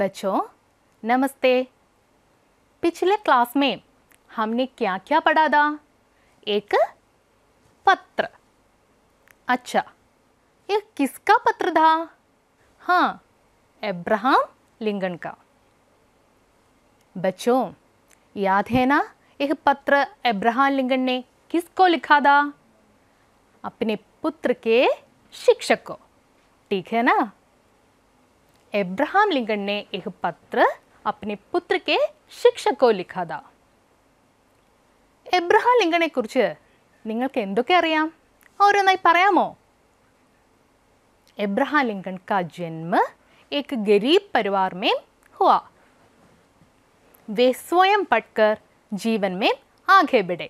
बच्चों नमस्ते पिछले क्लास में हमने क्या क्या पढ़ा था एक पत्र अच्छा ये किसका पत्र था हाँ अब्राहम लिंगन का बच्चों याद है ना एक पत्र अब्राहम लिंगन ने किसको लिखा था अपने पुत्र के शिक्षक को ठीक है ना एब्राहम लिंकन ने एक पत्र अपने पुत्र के शिक्षक को लिखा പുത്ര കെ ശിക്ഷക്കോ के എബ്രഹാം ലിങ്കണെക്കുറിച്ച് നിങ്ങൾക്ക് എന്തൊക്കെ അറിയാം ഓരോന്നായി പറയാമോ എബ്രഹാം ലിങ്കൺ का जन्म एक गरीब परिवार में हुआ वे स्वयं पढ़कर जीवन में आगे बढ़े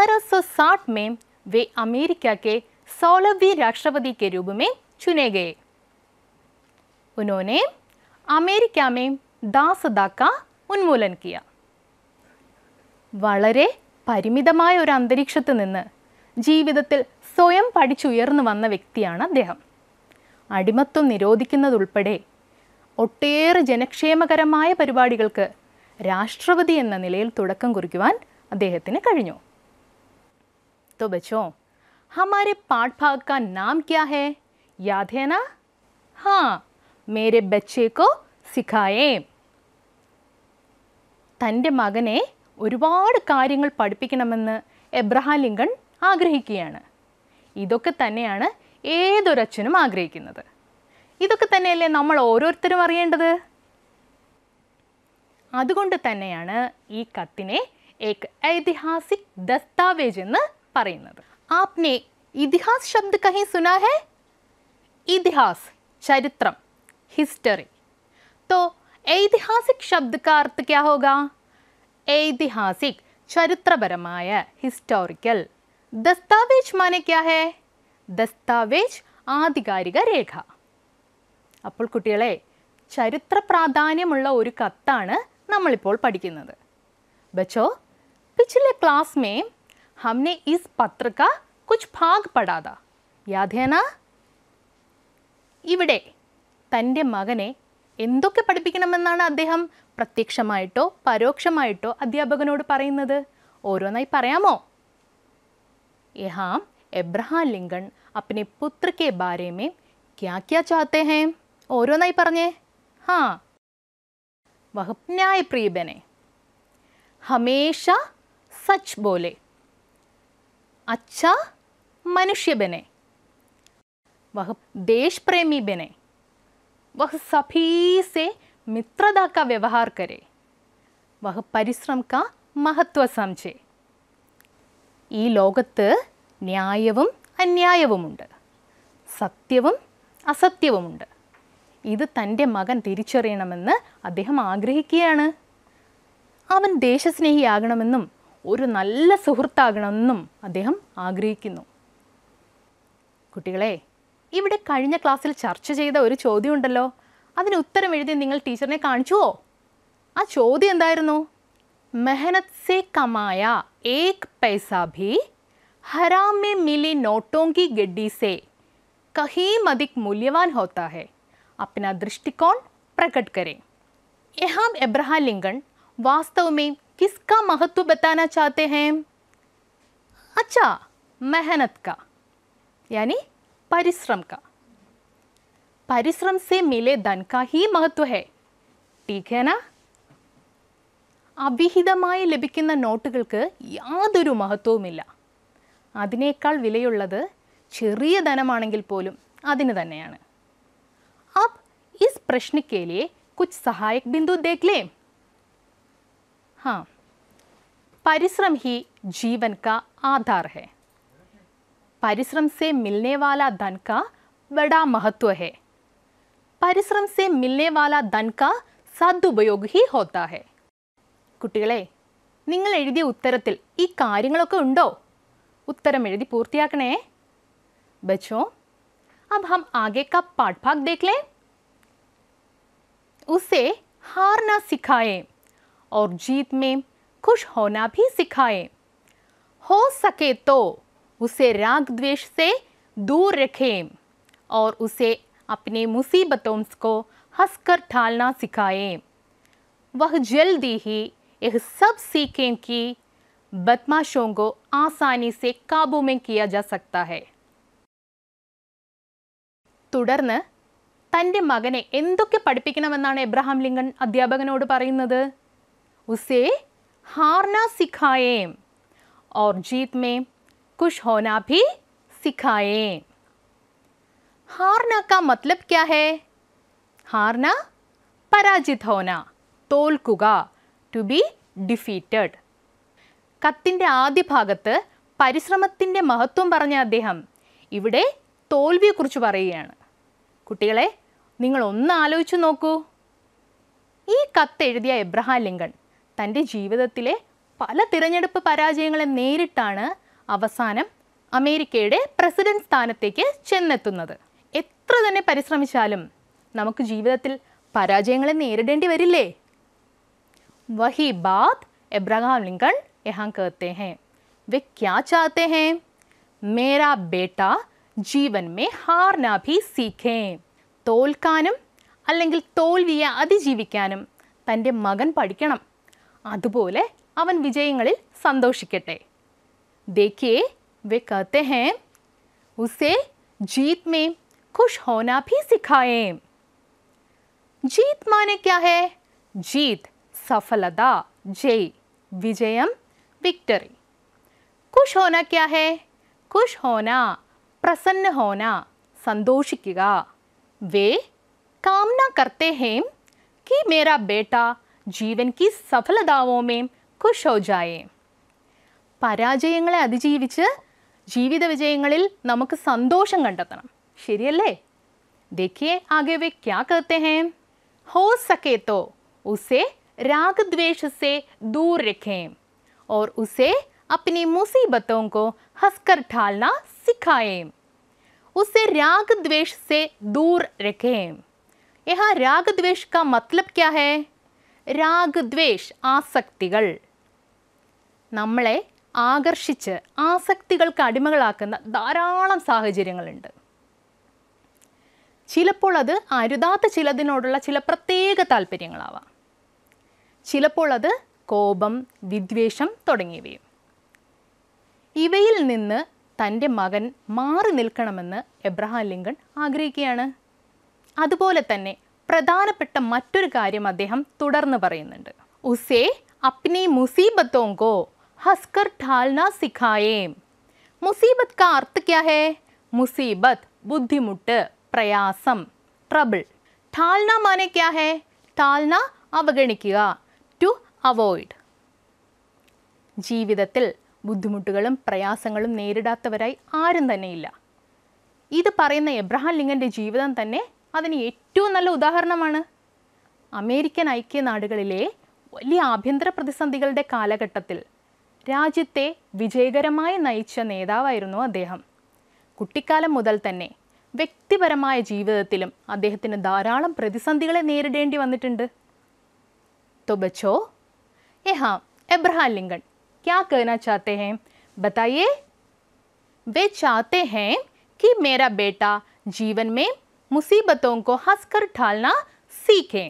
1860 में वे अमेरिका के सोलहवीं राष्ट्रपति के रूप में चुने गए उन्होंने അമേരിക്ക മേം ദാസദാക്ക ഉന്മൂലൻ കിയ വളരെ പരിമിതമായ ഒരു അന്തരീക്ഷത്ത് നിന്ന് ജീവിതത്തിൽ സ്വയം പഠിച്ചുയർന്നു വന്ന വ്യക്തിയാണ് അദ്ദേഹം അടിമത്വം നിരോധിക്കുന്നതുൾപ്പെടെ ഒട്ടേറെ ജനക്ഷേമകരമായ പരിപാടികൾക്ക് രാഷ്ട്രപതി എന്ന നിലയിൽ തുടക്കം കുറിക്കുവാൻ അദ്ദേഹത്തിന് കഴിഞ്ഞു तो बच्चों हमारे पाठ भाग का नाम क्या है याद है ना हाँ മേരെ ബച്ചേക്കോ സിഖായേ തൻ്റെ മകനെ ഒരുപാട് കാര്യങ്ങൾ പഠിപ്പിക്കണമെന്ന് എബ്രഹാം ലിങ്കൺ ആഗ്രഹിക്കുകയാണ് ഇതൊക്കെ തന്നെയാണ് ഏതൊരച്ഛനും ആഗ്രഹിക്കുന്നത് ഇതൊക്കെ തന്നെയല്ലേ നമ്മൾ ഓരോരുത്തരും അറിയേണ്ടത് അതുകൊണ്ട് തന്നെയാണ് ഈ കത്തിനെ ഏക് ഐതിഹാസിക് ദസ്താവേജ് എന്ന് പറയുന്നത് ആപ്നെ ഇതിഹാസ് ശബ്ദ കഹി സുനാ ഇതിഹാസ് ചരിത്രം हिस्टरी तो ഐതിഹാസിക് ശബ്ദക്ക് അർത്ഥ ക്യാ ഹോഗ ഐതിഹാസിക് ചരിത്രപരമായ ഹിസ്റ്റോറിക്കൽ ദസ്താവേജ് മാനെ ക്യാ ഹേ ദസ്താവേജ് ആധികാരിക രേഖ അപ്പോൾ കുട്ടികളെ ചരിത്ര പ്രാധാന്യമുള്ള ഒരു കത്താണ് നമ്മളിപ്പോൾ പഠിക്കുന്നത് ബച്ചോ പിച്ചിലെ ക്ലാസ് മേ ഹംനെ ഇസ് പത്ര കാ കുച്ച് ഭാഗ് പടാതാ യാദേന ഇവിടെ തൻ്റെ മകനെ എന്തൊക്കെ പഠിപ്പിക്കണമെന്നാണ് അദ്ദേഹം പ്രത്യക്ഷമായിട്ടോ പരോക്ഷമായിട്ടോ അധ്യാപകനോട് പറയുന്നത് ഓരോന്നായി പറയാമോ യഹാം എബ്രഹാം ലിങ്കൺ അപ്പനെ പുത്രക്കെ ബാരേമേ ക്യാ ക്യാ ചാത്തേ ഹേ ഓരോന്നായി പറഞ്ഞേ ഹാ വഹപ്നായ പ്രീബനെ ഹമേഷ സച്ച് ബോലെ അച്ഛ മനുഷ്യബനെ വഹ ദേശ് പ്രേമി ബനെ वह सभी से मित्रता का व्यवहार करे വഹ് പരിശ്രം കാ മഹത്വ സംജെ ഈ ലോകത്ത് ന്യായവും അന്യായവുമുണ്ട് സത്യവും അസത്യവുമുണ്ട് ഇത് തൻ്റെ മകൻ തിരിച്ചറിയണമെന്ന് അദ്ദേഹം ആഗ്രഹിക്കുകയാണ് അവൻ ദേശസ്നേഹിയാകണമെന്നും ഒരു നല്ല സുഹൃത്താകണമെന്നും അദ്ദേഹം ആഗ്രഹിക്കുന്നു കുട്ടികളെ इവിടെ കഴിഞ്ഞ ക്ലാസ്സിൽ ചർച്ച ചെയ്ത ഒരു ചോദ്യമുണ്ടല്ലോ അതിന് ഉത്തരം എഴുതി നിങ്ങൾ ടീച്ചറെ കാണിച്ചോ ആ ചോദ്യം എന്തായിരുന്നു මහനത് സേ कमाയാ ഏക് പൈസ ഭീ ഹറാം മേ മിലി નોട്ടോം കി ഗഡ്ഡി സേ കഹി മദിക് മൂല്യവാൻ ഹോതാ ഹേ apna drishtikon prakat kare ye ham ebrahilingan vastav mein kiska mahatva batana chahte hain acha mehnat ka yani परिश्रम का परिश्रम से मिले धन का ही महत्व है ठीक है ना അവിഹിതമായി ലഭിക്കുന്ന നോട്ടുകൾക്ക് യാതൊരു മഹത്വവുമില്ല അതിനേക്കാൾ വിലയുള്ളത് ചെറിയ ധനമാണെങ്കിൽ പോലും അതിന് തന്നെയാണ് അപ് ഇസ് പ്രശ്നക്കേലിയെ കുച്ച് സഹായക് ബിന്ദു ദേഖലേ ഹാ പരിശ്രം ഹി ജീവൻ കാ ആധാർ है परिश्रम से मिलने वाला धन का बड़ा महत्व है परिश्रम से मिलने वाला धन का सदुपयोग ही होता है कुटे उत्तर ई क्यों उत्तरमे पूर्ति बच्चों अब हम आगे का पाठ भाग देख लें उसे हारना सिखाए और जीत में खुश होना भी सिखाए हो सके तो उसे राग द्वेष से दूर रखें और उसे अपने मुसीबतों को हंसकर ठालना सिखाए वह जल्दी ही यह सब सीखें कि बदमाशों को आसानी से काबू में किया जा सकता है തുടർന്ന് തൻ്റെ मगने എന്തൊക്കെ പഠിപ്പിക്കണമെന്നാണ് എബ്രഹാം ലിങ്കൺ അധ്യാപകനോട് पर उसे हारना सिखाए और जीत में खुश होना भी सिखाएं हारना का मतलब क्या है हारना പരാജിത് ഹോന തോൽക്കുക ടു ബി ഡിഫീറ്റഡ് കത്തിൻ്റെ ആദ്യ ഭാഗത്ത് പരിശ്രമത്തിൻ്റെ മഹത്വം പറഞ്ഞ അദ്ദേഹം ഇവിടെ തോൽവിയെക്കുറിച്ച് പറയുകയാണ് കുട്ടികളെ നിങ്ങൾ ഒന്ന് ആലോചിച്ചു നോക്കൂ ഈ കത്ത് എഴുതിയ എബ്രഹാം ലിങ്കൺ തൻ്റെ ജീവിതത്തിലെ പല തിരഞ്ഞെടുപ്പ് പരാജയങ്ങളെ നേരിട്ടാണ് അവസാനം അമേരിക്കയുടെ പ്രസിഡന്റ് സ്ഥാനത്തേക്ക് ചെന്നെത്തുന്നത് എത്ര തന്നെ പരിശ്രമിച്ചാലും നമുക്ക് ജീവിതത്തിൽ പരാജയങ്ങളെ നേരിടേണ്ടി വരില്ലേ വഹി ബാത് എബ്രഹാം ലിങ്കൺ യഹാം कहते हैं वे क्या चाहते हैं मेरा बेटा ജീവൻ മേ ഹാർന ഭി സീഖേ തോൽക്കാനും അല്ലെങ്കിൽ തോൽവിയെ അതിജീവിക്കാനും തൻ്റെ മകൻ പഠിക്കണം അതുപോലെ അവൻ വിജയങ്ങളിൽ സന്തോഷിക്കട്ടെ देखिए वे कहते हैं उसे जीत में खुश होना भी सिखाएं। जीत माने क्या है जीत सफलता जय विजयम विक्टरी खुश होना क्या है खुश होना प्रसन्न होना संतोषिക്കുക वे कामना करते हैं कि मेरा बेटा जीवन की सफलताओं में खुश हो जाए പരാജയങ്ങളെ അതിജീവിച്ച് ജീവിത വിജയങ്ങളിൽ നമുക്ക് സന്തോഷം കണ്ടെത്തണം ശരിയല്ലേ देखिए आगे वे क्या कहते हैं हो सके तो उसे राग द्वेष से दूर रखें और उसे अपनी मुसीबतों को हंसकर ढालना सिखाएं उसे राग द्वेष से दूर रखें यह राग द्वेष का मतलब क्या है राग द्वेष आसक्ति നമ്മളെ ആകർഷിച്ച് ആസക്തികൾക്ക് അടിമകളാക്കുന്ന ധാരാളം സാഹചര്യങ്ങളുണ്ട് ചിലപ്പോൾ അത് അരുതാത്ത ചിലതിനോടുള്ള ചില പ്രത്യേക താല്പര്യങ്ങളാവാം ചിലപ്പോൾ അത് കോപം വിദ്വേഷം തുടങ്ങിയവയും ഇവയിൽ നിന്ന് തൻ്റെ മകൻ മാറി നിൽക്കണമെന്ന് എബ്രഹാം ലിങ്കൺ ആഗ്രഹിക്കുകയാണ് അതുപോലെ തന്നെ പ്രധാനപ്പെട്ട മറ്റൊരു കാര്യം അദ്ദേഹം തുടർന്ന് പറയുന്നുണ്ട് ഉസേ അപ്നി മുസീബത്തോങ്കോ हंसकर ढालना सिखाए मुसीबत का अर्थ क्या है मुसीबत बुद्धिमुट प्रयासम ट्रबल ढालना माने क्या है ഠാൽന അവഗണിക്കുക ടു അവോയ്ഡ് ജീവിതത്തിൽ ബുദ്ധിമുട്ടുകളും പ്രയാസങ്ങളും നേരിടാത്തവരായി ആരും തന്നെയില്ല ഇത് പറയുന്ന എബ്രഹാം ലിങ്കൻ്റെ ജീവിതം തന്നെ അതിന് ഏറ്റവും നല്ല ഉദാഹരണമാണ് അമേരിക്കൻ ഐക്യനാടുകളിലെ വലിയ ആഭ്യന്തര പ്രതിസന്ധികളുടെ കാലഘട്ടത്തിൽ രാജ്യത്തെ വിജയകരമായി നയിച്ച നേതാവായിരുന്നു അദ്ദേഹം കുട്ടിക്കാലം മുതൽ തന്നെ വ്യക്തിപരമായ ജീവിതത്തിലും അദ്ദേഹത്തിന് ധാരാളം പ്രതിസന്ധികളെ നേരിടേണ്ടി വന്നിട്ടുണ്ട് തുബച്ചോ യഹാം എബ്രഹാം ലിങ്കൺ क्या कहना चाहते हैं बताइए वे चाहते हैं कि मेरा बेटा जीवन में മുസീബത്തോം കോ ഹസ്കർ ഠാൽന സീഖേ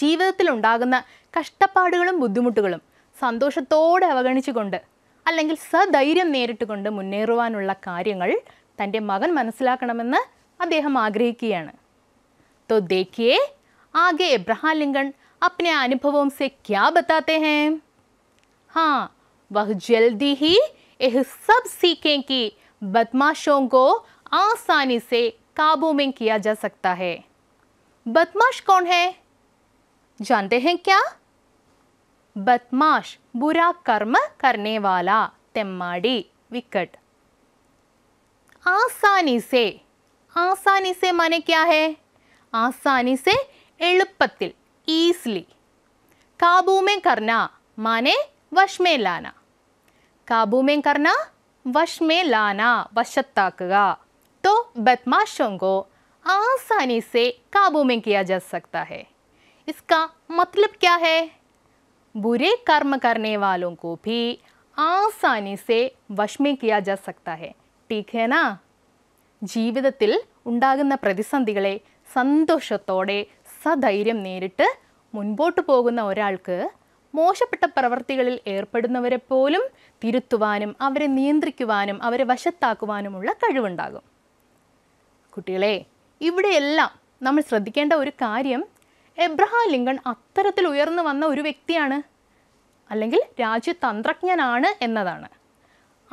ജീവിതത്തിലുണ്ടാകുന്ന കഷ്ടപ്പാടുകളും ബുദ്ധിമുട്ടുകളും ಸಂತೋಷತோடு ಅವಗಣಿಸಿ ಕೊണ്ട് ಅಲ್ಲೇಗಲ್ ಸ ಧೈರ್ಯ ನೇರಿಟ್ಟು ಕೊണ്ട് ಮುನ್ನೆರುವಾನുള്ള ಕಾರ್ಯಗಳು ತನ್ನ ಮಗನ್ ಮನಸ್ಸಾಕನಮೆನ ಅಧೇಹಂ ಆಗ್ರಹಿಕೆಯಾನ ತೋ ದೇಖಿಯೇ ಆಗೆ ಇಬ್ರಾಹೀಂ ಲಿಂಗನ್ ಅಪ್ನೆ ಅನುಭವೋಂ ಸೆ ಕ್ಯಾ ಬತತೇ ಹೇ ಹಾಂ ವಹ ಜಲ್ದಿ ಹಿ ಇಹ ಸಬ್ ಸೀಕೇ ಕಿ ಬದ್ಮಶೋಂ ಕೋ ಆಸಾನಿ ಸೆ ಕಾಬೋ ಮೇಂ ಕಿಯಾ ಜ ಸಕ್ತಾ ಹೇ ಬದ್ಮಶ ಕೌನ್ ಹೇ ಜಾನ್ತೆ ಹೇ ಕ್ಯಾ बदमाश बुरा कर्म करने वाला तेम्माड़ी विकट आसानी से आसानी से माने क्या है आसानी से एलुपतिल ईसली काबू में करना माने वश में लाना काबू में करना वश में लाना वशत्ताकगा तो बदमाशों को आसानी से काबू में किया जा सकता है इसका मतलब क्या है बुरे कर्म करने वालों को भी ആസാനി സേ വഷ്മി കിയാ ജാ സക്താഹെ ടീഖേന ജീവിതത്തിൽ ഉണ്ടാകുന്ന പ്രതിസന്ധികളെ സന്തോഷത്തോടെ സധൈര്യം നേരിട്ട് മുൻപോട്ട് പോകുന്ന ഒരാൾക്ക് മോശപ്പെട്ട പ്രവർത്തികളിൽ ഏർപ്പെടുന്നവരെ പോലും തിരുത്തുവാനും അവരെ നിയന്ത്രിക്കുവാനും അവരെ വശത്താക്കുവാനുമുള്ള കഴിവുണ്ടാകും കുട്ടികളെ ഇവിടെയെല്ലാം നമ്മൾ ശ്രദ്ധിക്കേണ്ട ഒരു കാര്യം എബ്രഹാം ലിങ്കൺ അത്തരത്തിൽ ഉയർന്നു വന്ന ഒരു വ്യക്തിയാണ് അല്ലെങ്കിൽ രാജ്യതന്ത്രജ്ഞനാണ് എന്നതാണ്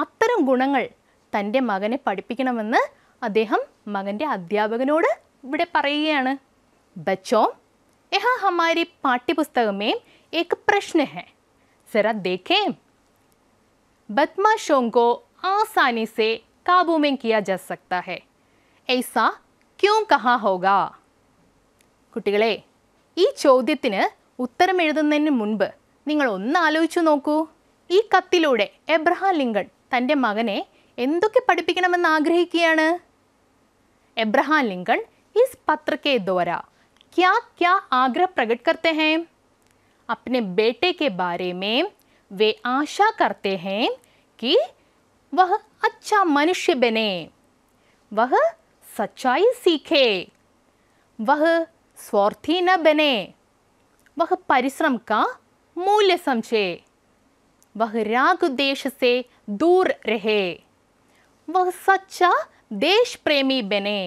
അത്തരം ഗുണങ്ങൾ തൻ്റെ മകനെ പഠിപ്പിക്കണമെന്ന് അദ്ദേഹം മകൻ്റെ അധ്യാപകനോട് ഇവിടെ പറയുകയാണ് ബച്ചോ എഹ ഹമാരി പാഠ്യപുസ്തകമേ ഏക് പ്രശ്ന ഹെ സര ദേഖേ ബദ്മാശോങ്കോ ആസാനി സെ കാബൂമേ കിയ ജാ ഹെ ഐസ ക്യൂ കഹാ ഹോഗ കുട്ടികളെ ഈ ചോദ്യത്തിന് ഉത്തരം എഴുതുന്നതിന് മുൻപ് നിങ്ങൾ ഒന്ന് ആലോചിച്ചു നോക്കൂ ഈ കത്തിലൂടെ എബ്രഹാം ലിങ്കൺ തൻ്റെ മകനെ എന്തൊക്കെ പഠിപ്പിക്കണമെന്ന് ആഗ്രഹിക്കുകയാണ് എബ്രഹാം ലിങ്കൺ ഇസ് പത്രക്കെ ദ്വാര ക്യാ ക്യാ ആഗ്രഹ പ്രകട് करते हैं अपने बेटे के बारे में वे आशा करते വഹ് कि वह अच्छा मनुष्य बने वह सच्चाई स्वार्थी न बने वह परिश्रम का मूल्य समझे वह राग उद्देश्य से दूर रहे वह सच्चा देश प्रेमी बने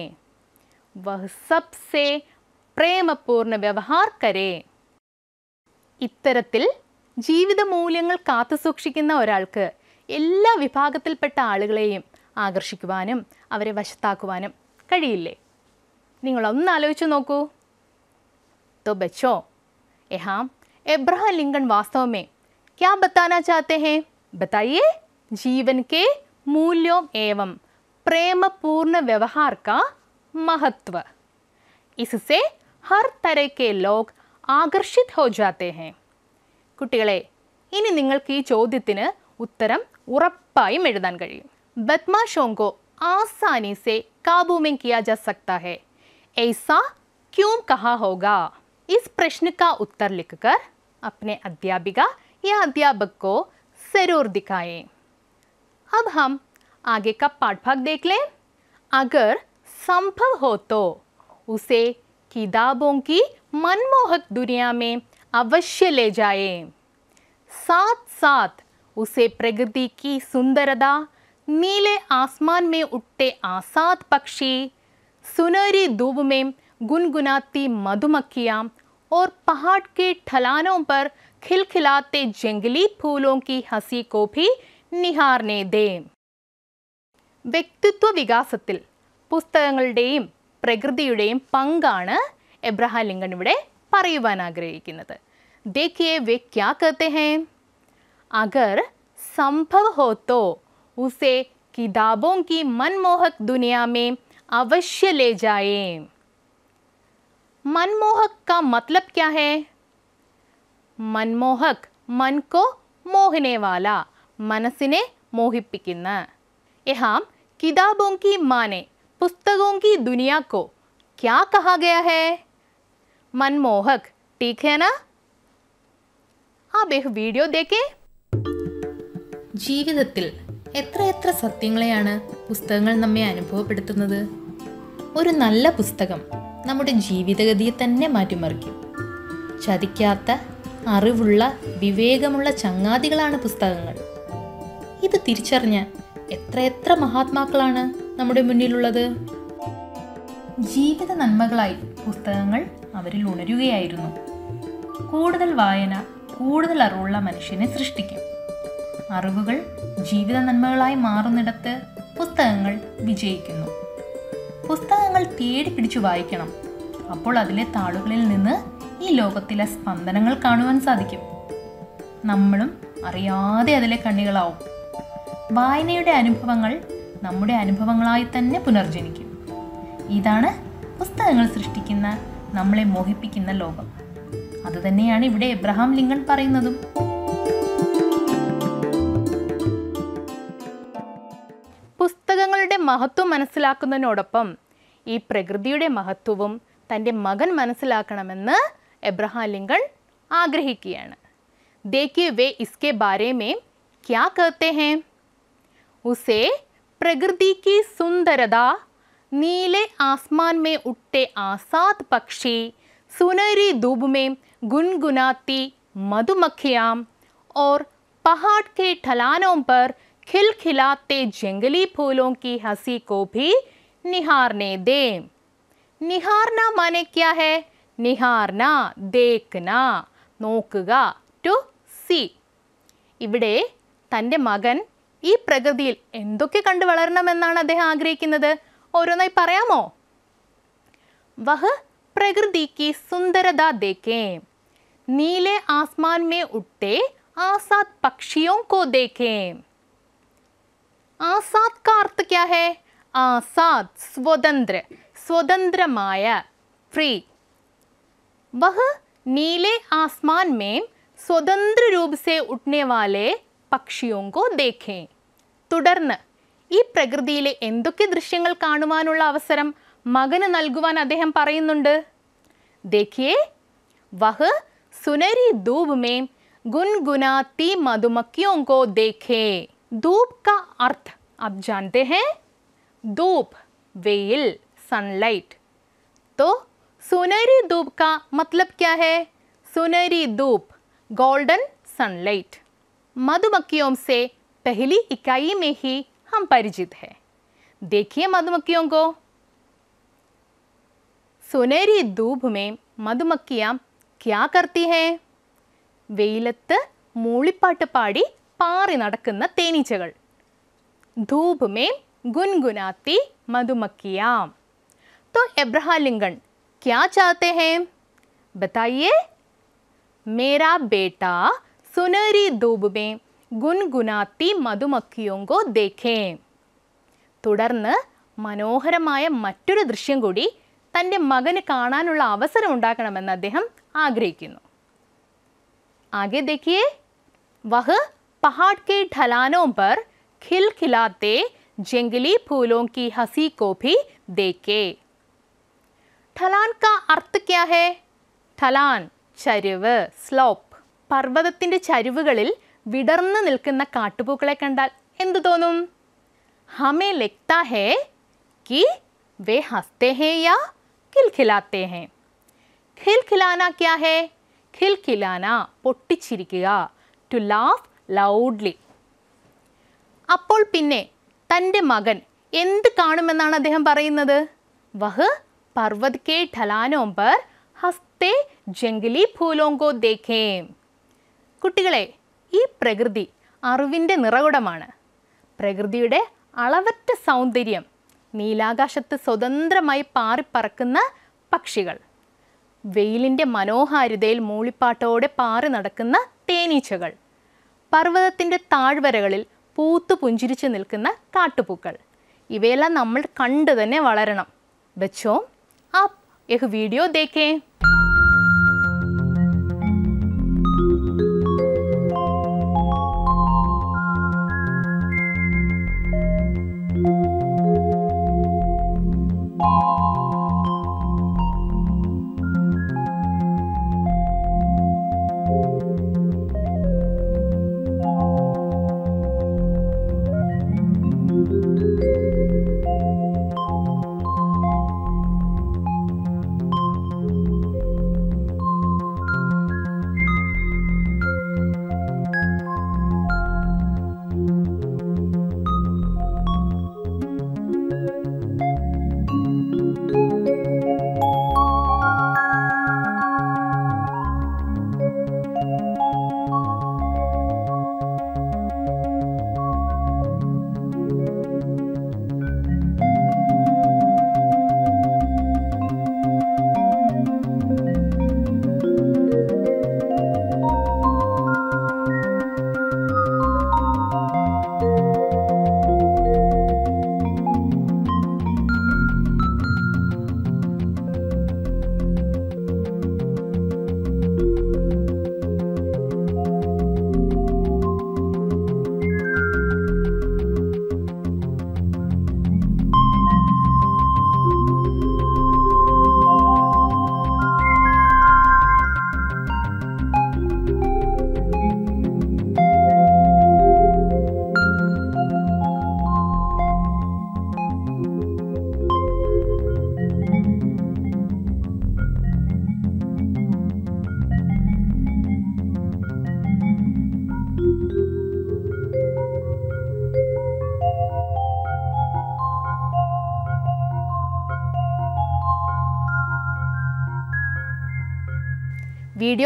वह सबसे പ്രേമപൂർണ്ണ വ്യവഹാർ കരേ ഇത്തരത്തിൽ ജീവിത മൂല്യങ്ങൾ കാത്തു സൂക്ഷിക്കുന്ന ഒരാൾക്ക് എല്ലാ വിഭാഗത്തിൽപ്പെട്ട ആളുകളെയും ആകർഷിക്കുവാനും അവരെ വശത്താക്കുവാനും കഴിയില്ലേ നിങ്ങളൊന്ന് ആലോചിച്ച് നോക്കൂ तो बचो ए हाँ लिंगन वास्तव में क्या बताना चाहते हैं बताइए जीवन के मूल्यों एवं प्रेम पूर्ण व्यवहार का महत्व इससे हर तरह के लोग आकर्षित हो जाते हैं कुटिके इन नि चौद्य उत्तर उपायुदा कहूँ बदमाशोंगो आसानी से काबू में किया जा सकता है ऐसा क्यों कहा होगा इस प्रश्न का उत्तर लिखकर अपने अध्यापिका या अध्यापक को ज़रूर दिखाएं। अब हम आगे का पाठभाग देख लें अगर संभव हो तो उसे किताबों की मनमोहक दुनिया में अवश्य ले जाए साथ साथ उसे प्रगति की सुंदरता नीले आसमान में उठते आसाद पक्षी सुनहरी धूप में गुनगुनाती मधुमक्खियाँ और पहाड़ के ठलानों पर खिलखिलाते जंगली फूलों की हंसी को भी निहारने दें व्यक्तित्व विकास पुस्तक प्रकृति पंगान एब्रहा लिंगन इवे पर आग्रह देखिए वे क्या कहते हैं अगर संभव हो तो उसे किताबों की मनमोहक दुनिया में अवश्य ले जाएं। मनमोहक का मतलब क्या है मनमोहक मन को मोहने वाला മനസ്സിനെ മോഹിപ്പിക്കുന്ന യഹാം കിതാബോം കി മാനെ की കി ദുനിയാക്കോ ക്യാ കഹാ ഗയാ ഹേ मनमोहक ठीक है ना आप एक वीडियो देखें ജീവിതത്തിൽ എത്ര എത്ര സത്യങ്ങളെയാണ് പുസ്തകങ്ങൾ നമ്മെ അനുഭവപ്പെടുത്തുന്നത് ഒരു നല്ല പുസ്തകം നമ്മുടെ ജീവിതഗതിയെ തന്നെ മാറ്റിമറിക്കും ചതിക്കാത്ത അറിവുള്ള വിവേകമുള്ള ചങ്ങാതികളാണ് പുസ്തകങ്ങൾ ഇത് തിരിച്ചറിഞ്ഞ എത്രയെത്ര മഹാത്മാക്കളാണ് നമ്മുടെ മുന്നിലുള്ളത് ജീവിത നന്മകളായി പുസ്തകങ്ങൾ അവരിൽ ഉണരുകയായിരുന്നു കൂടുതൽ വായന കൂടുതൽ അറിവുള്ള മനുഷ്യനെ സൃഷ്ടിക്കും അറിവുകൾ ജീവിത നന്മകളായി മാറുന്നിടത്ത് പുസ്തകങ്ങൾ വിജയിക്കുന്നു പുസ്തകങ്ങൾ തേടി പിടിച്ചു വായിക്കണം അപ്പോൾ അതിലെ താളുകളിൽ നിന്ന് ഈ ലോകത്തിലെ സ്പന്ദനങ്ങൾ കാണുവാൻ സാധിക്കും നമ്മളും അറിയാതെ അതിലെ കണ്ണികളാവും വായനയുടെ അനുഭവങ്ങൾ നമ്മുടെ അനുഭവങ്ങളായി തന്നെ പുനർജനിക്കും ഇതാണ് പുസ്തകങ്ങൾ സൃഷ്ടിക്കുന്ന നമ്മളെ മോഹിപ്പിക്കുന്ന ലോകം അതുതന്നെയാണ് ഇവിടെ എബ്രഹാം ലിങ്കൺ പറയുന്നതും ಹತ್ತು ಮನಸിലാಕುವನ ಒಡಪಂ ಈ ಪ್ರಕೃತಿಯ ಡೆ ಮಹತ್ವವಂ ತನ್ನ ಮகன் ಮನಸിലാಕಮೆನ್ನ ಅಬ್ರಹಂ ಲಿಂಗನ್ ಆಗ್ರಹಿಕಿಯಾನ ದೇಕೆ ವೇ ಇಸ್ಕೆ ಬಾರೆ ಮೇ ಕ್ಯಾ ಕರ್ತೆ ಹಂuse ಪ್ರಕೃತಿ ಕಿ ಸುಂದರತಾ ನೀಲೆ ಆಸ್ಮಾನ್ ಮೇ ಉಟೆ ಆಸಾತ್ ಪಕ್ಷಿ ಸುನರಿ ದೂಬ್ ಮೇ ಗುನ್ಗುನಾತಿ ಮಧುಮಕ್ಕಯಾಂ ಔರ್ ಪಹಾಡ್ ಕೆ ಠಲಾನಾಂ ಪರ್ खिलखिलाते जंगली फूलों की हंसी को भी निहारने दें निहारना माने क्या है നിഹാർന ദേക്ന നോക്കുക ടു സി ഇവിടെ തൻ്റെ മകൻ ഈ പ്രകൃതിയിൽ എന്തൊക്കെ കണ്ടു വളരണമെന്നാണ് അദ്ദേഹം ആഗ്രഹിക്കുന്നത് ഓരോന്നായി പറയാമോ വഹ് പ്രകൃതിക്ക് സുന്ദരത ദേക്കേ നീലെ ആസ്മാൻ മേ ഉട്ടേ ആസാദ് പക്ഷിയോ കോ ദേക്കേം ആസാദ് കാ അർത്ഥ ആസാദ് സ്വതന്ത്ര സ്വതന്ത്രമായ ഫ്രീ വഹ് നീലെ ആസ്മാൻ മേം സ്വതന്ത്ര രൂപ സെ ഉട്നെ വാലെ പക്ഷിയോങ്കോ ദേഖേ തുടർന്ന് ഈ പ്രകൃതിയിലെ എന്തൊക്കെ ദൃശ്യങ്ങൾ കാണുവാനുള്ള അവസരം മകന് നൽകുവാൻ അദ്ദേഹം പറയുന്നുണ്ട് ദേഖിയേ വഹ് സുനരി ധൂപ് മേം ഗുൻഗുനാത്തി മധുമക്കിയോങ്കോ ദേഖേ धूप का अर्थ आप जानते हैं धूप वेल सनलाइट तो सुनहरी धूप का मतलब क्या है सुनहरी धूप गोल्डन सनलाइट मधुमक्खियों से पहली इकाई में ही हम परिचित हैं देखिए मधुमक्खियों को धूप में मधुमक्खियां क्या करती हैं वेलत मूलिपाट पाड़ी പാറി നടക്കുന്ന തേനീച്ചകൾ ധൂപ് ഗുൻഗുനാത്തി മധുമക്കിയാം തോ എബ്രഹാം ലിംഗൺ ക്യാ चाहते हैं बताइए मेरा बेटा सुनहरी धूप ഗുൻഗുനാത്തി മധുമക്കിയോങ്കോ ദേഖേ തുടർന്ന് മനോഹരമായ മറ്റൊരു ദൃശ്യം കൂടി തൻ്റെ മകന് കാണാനുള്ള അവസരം ഉണ്ടാക്കണമെന്ന് അദ്ദേഹം ആഗ്രഹിക്കുന്നു ആകെ ദേഖിയേ വഹ് पहाड़ के ढलानों पर खिलखिलाते जंगली फूलों की हंसी को भी देखे ढलान का अर्थ क्या है ढलान ചരിവ് സ്ലോപ്പ് പർവ്വതത്തിൻ്റെ ചരിവുകളിൽ വിടർന്നു നിൽക്കുന്ന കാട്ടുപൂക്കളെ കണ്ടാൽ എന്തു തോന്നും ഹമേ ലഗ്താ ഹേ കി വേ ഹസ്തേ ഹേ യാ ഖിൽഖിലാത്തേ ഹേ ഖിൽഖിലാന ക്യാ ഹേ ഖിൽഖിലാന പൊട്ടിച്ചിരിക്കുക ടു ലാഫ് ലൗഡ്ലി അപ്പോൾ പിന്നെ തൻ്റെ മകൻ എന്ത് കാണുമെന്നാണ് അദ്ദേഹം പറയുന്നത് വഹ് പർവത് കെ ഠലാനോം ഹസ്തേ ജംഗലി ഫൂലോങ്കോ ദേഖേം കുട്ടികളെ ഈ പ്രകൃതി അറിവിൻ്റെ നിറകുടമാണ് പ്രകൃതിയുടെ അളവറ്റ സൗന്ദര്യം നീലാകാശത്ത് സ്വതന്ത്രമായി പാറിപ്പറക്കുന്ന പക്ഷികൾ വെയിലിൻ്റെ മനോഹാരിതയിൽ മൂളിപ്പാട്ടോടെ പാറി നടക്കുന്ന തേനീച്ചകൾ പർവ്വതത്തിൻ്റെ താഴ്വരകളിൽ പൂത്തു പുഞ്ചിരിച്ചു നിൽക്കുന്ന കാട്ടുപൂക്കൾ ഇവയെല്ലാം നമ്മൾ കണ്ടു തന്നെ വളരണം വെച്ചോ ആ വീഡിയോ ദേക്കേ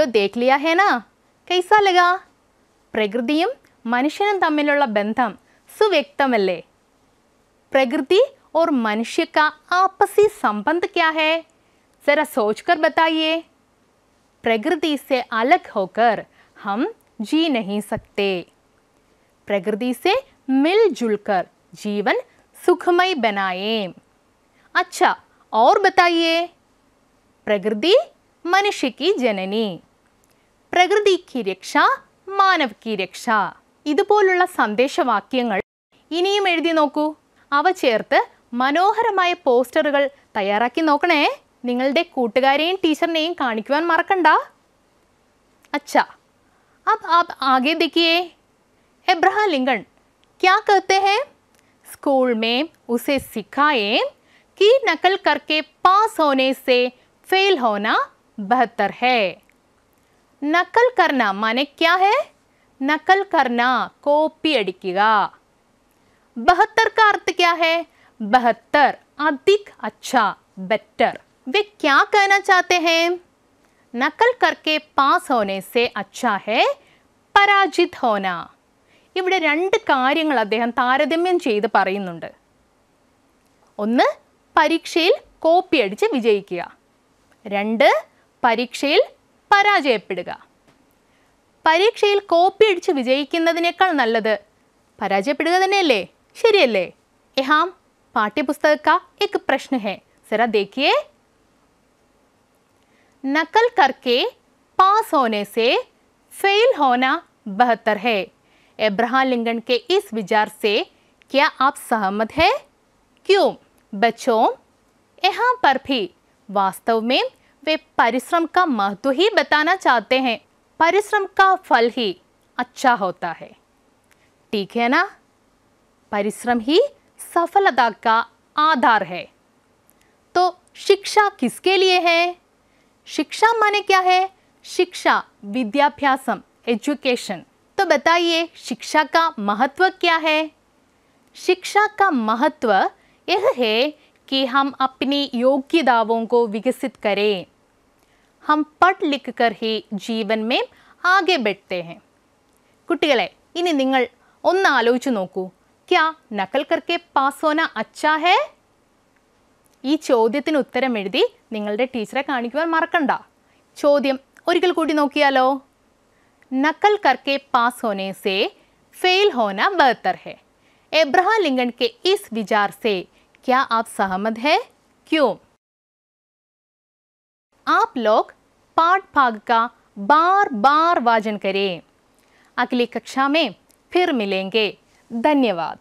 वीडियो देख लिया है ना कैसा लगा प्रकृति मनुष्य तमिल बंधम सुव्यक्तमल प्रकृति और मनुष्य का आपसी संबंध क्या है ज़रा सोचकर बताइए प्रकृति से अलग होकर हम जी नहीं सकते प्रकृति से मिलजुल कर जीवन सुखमय बनाए अच्छा और बताइए प्रकृति मनुष्य की जननी പ്രകൃതി കി രക്ഷ കി രക്ഷ ഇതുപോലുള്ള സന്ദേശവാക്യങ്ങൾ ഇനിയും എഴുതി നോക്കൂ അവ ചേർത്ത് മനോഹരമായ പോസ്റ്ററുകൾ തയ്യാറാക്കി നോക്കണേ നിങ്ങളുടെ കൂട്ടുകാരെയും ടീച്ചറിനെയും കാണിക്കുവാൻ മറക്കണ്ട അച്ഛാ अब आप आगे देखिए എബ്രഹാം ലിംഗൺ क्या कहते हैं स्कूल में उसे सिखाए कि नकल करके पास होने से फेल होना बेहतर है നക്കൽ കർണ മനക്യാ ഹെ നക്കൽ കർണ കോപ്പി അടിക്കുക ബഹത്തർ का अर्थ ക്യാ ഹെ ബഹത്തർ അധിക് अच्छा ബെറ്റർ वे क्या कहना चाहते हैं നക്കൽ കർക്കെ പാസ് ഹോനെ സെ अच्छा ഹെ പരാജിത് ഹോന ഇവിടെ രണ്ട് കാര്യങ്ങൾ അദ്ദേഹം താരതമ്യം ചെയ്ത് പറയുന്നുണ്ട് ഒന്ന് പരീക്ഷയിൽ കോപ്പി അടിച്ച് വിജയിക്കുക രണ്ട് പരീക്ഷയിൽ പരാജയപ്പെടുക പരീക്ഷയിൽ കോപ്പി അടിച്ച് വിജയിക്കുന്നതിനേക്കാൾ നല്ലത് पाठ्यपुस्तक का एक प्रश्न है जरा देखिए नकल करके पास होने से फेल होना बेहतर है एब्राहम लिंगन के इस विचार से क्या आप सहमत है क्यों बच्चों यहाँ पर भी वास्तव में वे परिश्रम का महत्व ही बताना चाहते हैं परिश्रम का फल ही अच्छा होता है ठीक है ना परिश्रम ही सफलता का आधार है तो शिक्षा किसके लिए है शिक्षा माने क्या है शिक्षा विद्याभ्यासम एजुकेशन तो बताइए शिक्षा का महत्व क्या है शिक्षा का महत्व यह है कि हम अपनी योग्यताओं को विकसित करें हम पढ़ लिख कर ही ജീവൻ മേം ആകെ ബെട്ടെ ഹെ കുട്ടികളെ ഇനി നിങ്ങൾ ഒന്ന് ആലോചിച്ച് നോക്കൂ ക്യാ നക്കൽ കർക്കെ പാസ് ഹോന അച്ഛാ ഹേ ഈ ചോദ്യത്തിന് ഉത്തരം എഴുതി നിങ്ങളുടെ ടീച്ചറെ കാണിക്കുവാൻ മറക്കണ്ട ചോദ്യം ഒരിക്കൽ കൂടി നോക്കിയാലോ नकल करके पास होने से फेल होना बेहतर है एब्राहम लिंगन के इस विचार से क्या आप सहमत हैं क्यों आप लोग पाठ भाग का बार बार वाचन करें अगली कक्षा में फिर मिलेंगे धन्यवाद